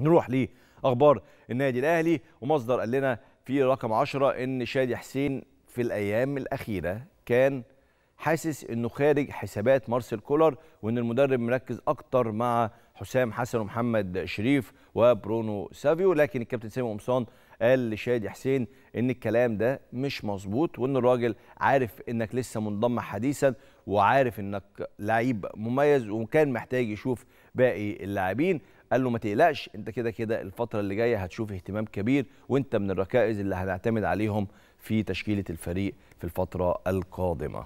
نروح لاخبار النادي الاهلي ومصدر قال لنا في رقم 10 ان شادي حسين في الايام الاخيره كان حاسس انه خارج حسابات مارسيل كولر وان المدرب مركز اكتر مع حسام حسن ومحمد شريف وبرونو سافيو لكن الكابتن سامي قمصان قال لشادي حسين ان الكلام ده مش مظبوط وان الراجل عارف انك لسه منضم حديثا وعارف انك لعيب مميز وكان محتاج يشوف باقي اللاعبين قال له ما تقلقش انت كده كده الفتره اللي جايه هتشوف اهتمام كبير وانت من الركائز اللي هنعتمد عليهم في تشكيله الفريق في الفتره القادمه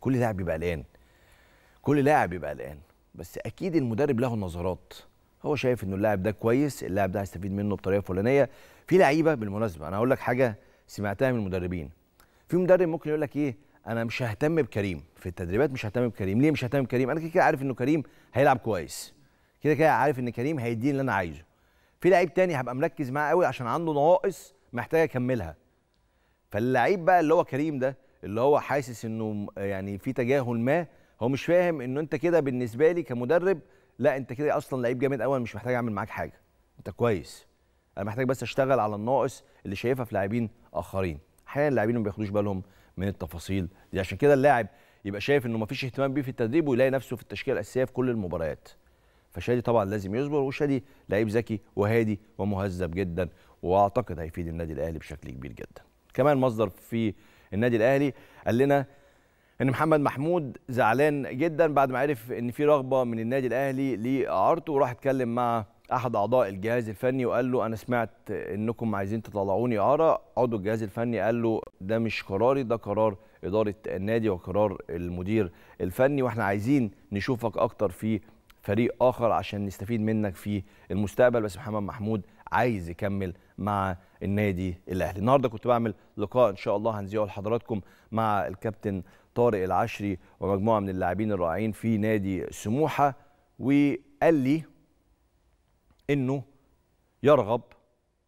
كل لاعب بيبقى قلقان كل لاعب بيبقى قلقان بس اكيد المدرب له نظرات هو شايف انه اللاعب ده كويس اللاعب ده هيستفيد منه بطريقه فلانيه في لعيبه بالمناسبه انا هقول لك حاجه سمعتها من المدربين في مدرب ممكن يقول لك ايه انا مش ههتم بكريم في التدريبات مش ههتم بكريم ليه مش ههتم بكريم انا كده عارف انه كريم هيلعب كويس كده كده عارف ان كريم هيديني اللي انا عايزه في لعيب تاني هبقى مركز معاه قوي عشان عنده نواقص محتاج اكملها فاللعيب بقى اللي هو كريم ده اللي هو حاسس انه يعني في تجاهل ما هو مش فاهم انه انت كده بالنسبه لي كمدرب لا انت كده اصلا لعيب جامد قوي انا مش محتاج اعمل معاك حاجه انت كويس انا محتاج بس اشتغل على الناقص اللي شايفها في لاعبين اخرين احيانا اللاعبين ما بياخدوش بالهم من التفاصيل دي عشان كده اللاعب يبقى شايف انه ما فيش اهتمام بيه في التدريب ويلاقي نفسه في التشكيله الاساسيه في كل المباريات فشادي طبعا لازم يصبر وشادي لعيب ذكي وهادي ومهذب جدا واعتقد هيفيد النادي الاهلي بشكل كبير جدا كمان مصدر في النادي الاهلي قال لنا ان محمد محمود زعلان جدا بعد ما عرف ان في رغبه من النادي الاهلي لاعارته وراح اتكلم مع احد اعضاء الجهاز الفني وقال له انا سمعت انكم عايزين تطلعوني اعاره عضو الجهاز الفني قال له ده مش قراري ده قرار اداره النادي وقرار المدير الفني واحنا عايزين نشوفك اكتر في فريق اخر عشان نستفيد منك في المستقبل بس محمد محمود عايز يكمل مع النادي الاهلي النهارده كنت بعمل لقاء ان شاء الله هنذيعه لحضراتكم مع الكابتن طارق العشري ومجموعه من اللاعبين الرائعين في نادي سموحه وقال لي انه يرغب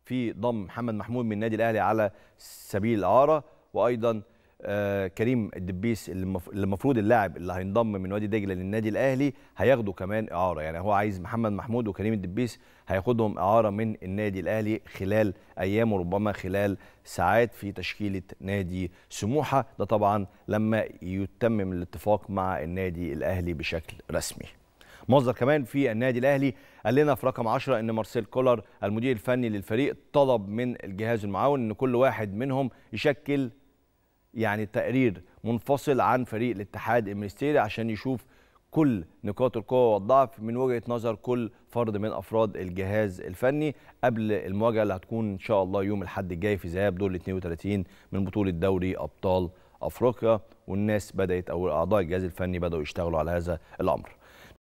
في ضم محمد محمود من النادي الاهلي على سبيل الاعاره وايضا آه، كريم الدبيس اللي المفروض اللاعب اللي هينضم من وادي دجله للنادي الاهلي هياخده كمان اعاره يعني هو عايز محمد محمود وكريم الدبيس هياخدهم اعاره من النادي الاهلي خلال ايام وربما خلال ساعات في تشكيله نادي سموحه ده طبعا لما يتمم الاتفاق مع النادي الاهلي بشكل رسمي مصدر كمان في النادي الاهلي قال لنا في رقم 10 ان مارسيل كولر المدير الفني للفريق طلب من الجهاز المعاون ان كل واحد منهم يشكل يعني تقرير منفصل عن فريق الاتحاد المنستيري عشان يشوف كل نقاط القوه والضعف من وجهه نظر كل فرد من افراد الجهاز الفني قبل المواجهه اللي هتكون ان شاء الله يوم الاحد الجاي في ذهاب دور ال 32 من بطوله دوري ابطال افريقيا والناس بدات او اعضاء الجهاز الفني بداوا يشتغلوا على هذا الامر